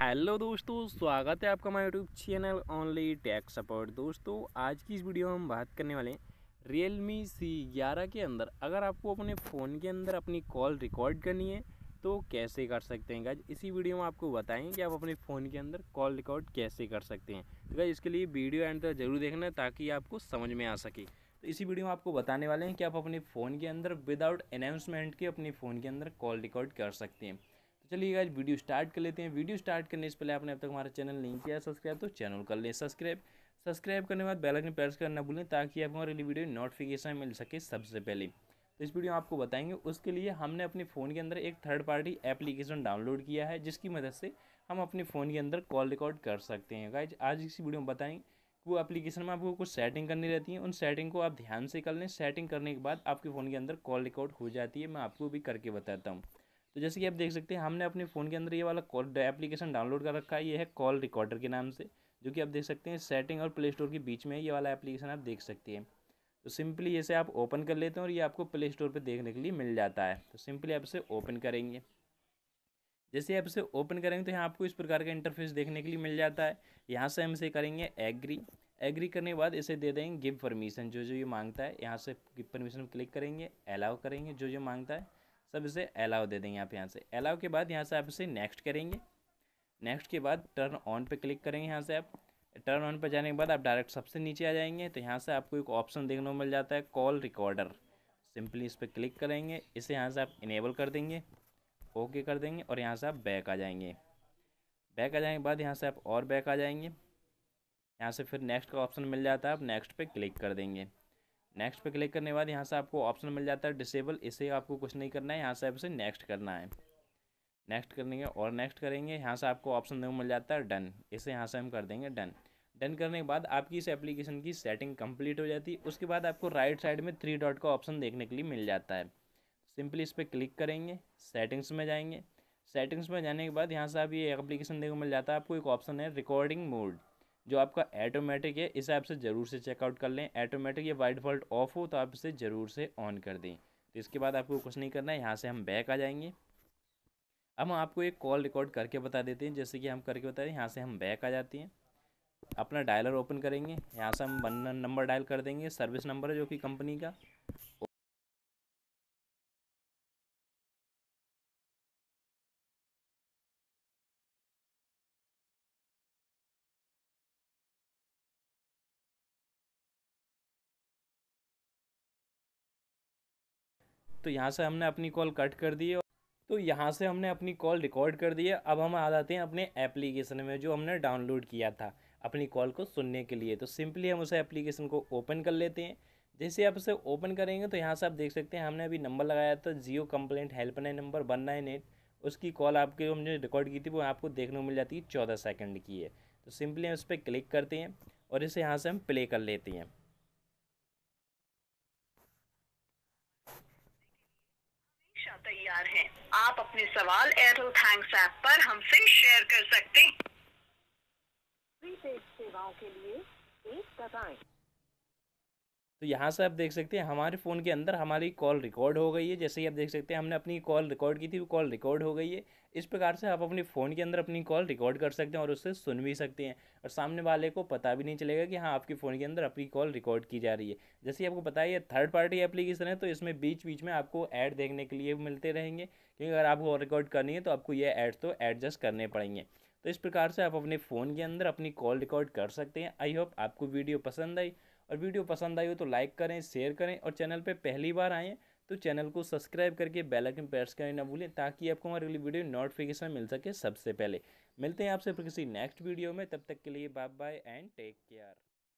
hello दोस्तों स्वागत है आपका हमारे YouTube channel only tech support दोस्तों आज की इस वीडियो में हम बात करने वाले हैं रियल मी सी ग्यारह के अंदर अगर आपको अपने फ़ोन के अंदर अपनी कॉल रिकॉर्ड करनी है तो कैसे कर सकते हैं गाज इसी वीडियो में आपको बताएं कि आप अपने फ़ोन के अंदर कॉल रिकॉर्ड कैसे कर सकते हैं तो गाज इसके लिए वीडियो एंड तक जरूर देखना ताकि आपको समझ में आ सके तो इसी वीडियो में आपको बताने वाले हैं कि आप अपने फ़ोन के अंदर विदाउट अनाउंसमेंट के अपने फ़ोन के अंदर कॉल रिकॉर्ड कर सकते हैं तो चलिए आज वीडियो स्टार्ट कर लेते हैं वीडियो स्टार्ट करने से पहले आपने अब तक हमारा चैनल नहीं किया सब्सक्राइब तो चैनल कर लें सब्सक्राइब सब्सक्राइब करने के बाद बेल आइकन प्रेस करना भूलें ताकि आपको हमारे लिए वीडियो नोटिफिकेशन मिल सके सबसे पहले तो इस वीडियो में आपको बताएंगे उसके लिए हमने अपने फ़ोन के अंदर एक थर्ड पार्टी एप्लीकेशन डाउनलोड किया है जिसकी मदद से हम अपने फ़ोन के अंदर कॉल रिकॉर्ड कर सकते हैं गाइज आज इसी वीडियो में बताएंगे वो एप्लीकेशन में आपको कुछ सेटिंग करनी रहती है उन सेटिंग को आप ध्यान से कर लें सेटिंग करने के बाद आपके फ़ोन के अंदर कॉल रिकॉर्ड हो जाती है मैं आपको भी करके बताता हूँ तो जैसे कि आप देख सकते हैं हमने अपने फ़ोन के अंदर ये वाला कॉल एप्लीकेशन डाउनलोड कर रखा है ये है कॉल रिकॉर्डर के नाम से जो कि आप देख सकते हैं सेटिंग और प्ले स्टोर के बीच में ये वाला एप्लीकेशन आप देख सकते हैं तो सिंपली इसे आप ओपन कर लेते हैं और ये आपको प्ले स्टोर पर देखने के लिए मिल जाता है तो सिंपली आप इसे ओपन करेंगे जैसे आप इसे ओपन करेंगे तो यहाँ आपको इस प्रकार का इंटरफेस देखने के लिए मिल जाता है यहाँ से हम इसे करेंगे एग्री एग्री करने के बाद इसे दे देंगे गिव परमिशन जो जो ये मांगता है यहाँ से गिव परमिशन क्लिक करेंगे अलाउ करेंगे जो जो मांगता है सब इसे अलाउ दे देंगे आप यहाँ से अलाउ के बाद यहाँ से आप इसे नेक्स्ट करेंगे नेक्स्ट के बाद टर्न ऑन पे क्लिक करेंगे यहाँ से आप टर्न ऑन पर जाने के बाद आप डायरेक्ट सबसे नीचे आ जाएंगे तो यहाँ से आपको एक ऑप्शन देखने को मिल जाता है कॉल रिकॉर्डर सिंपली इस पर क्लिक करेंगे इसे यहाँ से आप इनेबल कर देंगे ओके कर देंगे और यहाँ से आप बैक आ जाएंगे बैक आ जाने के बाद यहाँ से आप और बैक आ जाएंगे यहाँ से फिर नेक्स्ट का ऑप्शन मिल जाता है आप नेक्स्ट पर क्लिक कर देंगे नेक्स्ट पे क्लिक करने के बाद यहाँ से आपको ऑप्शन मिल जाता है डिसेबल इसे आपको कुछ नहीं करना है यहाँ से आप इसे नेक्स्ट करना है नेक्स्ट करेंगे और नेक्स्ट करेंगे यहाँ से आपको ऑप्शन देखो मिल जाता है डन इसे यहाँ से हम कर देंगे डन डन करने के बाद आपकी इस एप्लीकेशन की सेटिंग कंप्लीट हो जाती है उसके बाद आपको राइट साइड में थ्री डॉट का ऑप्शन देखने के लिए मिल जाता है सिंपली इस पर क्लिक करेंगे सेटिंग्स में जाएंगे सेटिंग्स में जाने के बाद यहाँ से आप ये एप्लीकेशन देखो मिल जाता है आपको एक ऑप्शन है रिकॉर्डिंग मोड जो आपका ऐटोमेटिक है इसे आपसे ज़रूर से चेकआउट कर लें ऐटोमेटिक या वाइट डिफ़ॉल्ट ऑफ हो तो आप इसे ज़रूर से ऑन कर दें तो इसके बाद आपको कुछ नहीं करना है यहाँ से हम बैक आ जाएंगे अब हम आपको एक कॉल रिकॉर्ड करके बता देते हैं जैसे कि हम करके बता रहे हैं यहाँ से हम बैक आ जाते हैं अपना डायलर ओपन करेंगे यहाँ से हम वन नंबर डायल कर देंगे सर्विस नंबर है जो कि कंपनी का तो यहाँ से हमने अपनी कॉल कट कर दी है तो यहाँ से हमने अपनी कॉल रिकॉर्ड कर दी है अब हम आ जाते हैं अपने एप्लीकेशन में जो हमने डाउनलोड किया था अपनी कॉल को सुनने के लिए तो सिंपली हम उसे एप्लीकेशन को ओपन कर लेते हैं जैसे आप उसे ओपन करेंगे तो यहाँ से आप देख सकते हैं हमने अभी नंबर लगाया था Jio complaint helpline number one nine eight उसकी कॉल आपके हमने रिकॉर्ड की थी वो आपको देखने को मिल जाती है चौदह सेकेंड की है तो सिंपली हम उस पर क्लिक करते हैं और इसे यहाँ से हम प्ले कर लेते हैं तैयार हैं आप अपने सवाल एयरटेल थैंक्स ऐप पर हमसे शेयर कर सकते हैं प्रीपेड सेवाओं के लिए एक बताएं तो यहाँ से आप देख सकते हैं हमारे फ़ोन के अंदर हमारी कॉल रिकॉर्ड हो गई है जैसे ही आप देख सकते हैं हमने अपनी कॉल रिकॉर्ड की थी वो कॉल रिकॉर्ड हो गई है इस प्रकार से आप अपने फ़ोन के अंदर अपनी कॉल रिकॉर्ड कर सकते हैं और उससे सुन भी सकते हैं और सामने वाले को पता भी नहीं चलेगा कि हाँ आपके फ़ोन के अंदर अपनी कॉल रिकॉर्ड की जा रही है जैसे आपको पता है थर्ड पार्टी एप्लीकेशन है तो इसमें बीच बीच में आपको ऐड देखने के लिए मिलते रहेंगे क्योंकि अगर आपको रिकॉर्ड करनी है तो आपको ये ऐड तो एडजस्ट करने पड़ेंगे तो इस प्रकार से आप अपने फ़ोन के अंदर अपनी कॉल रिकॉर्ड कर सकते हैं आई होप आपको वीडियो पसंद आई और वीडियो पसंद आई हो तो लाइक करें शेयर करें और चैनल पर पहली बार आएँ तो चैनल को सब्सक्राइब करके बेल आइकन प्रेस करें ना भूलें ताकि आपको हमारे अगली वीडियो नोटिफिकेशन मिल सके सबसे पहले मिलते हैं आपसे फिर किसी नेक्स्ट वीडियो में तब तक के लिए bye bye and take care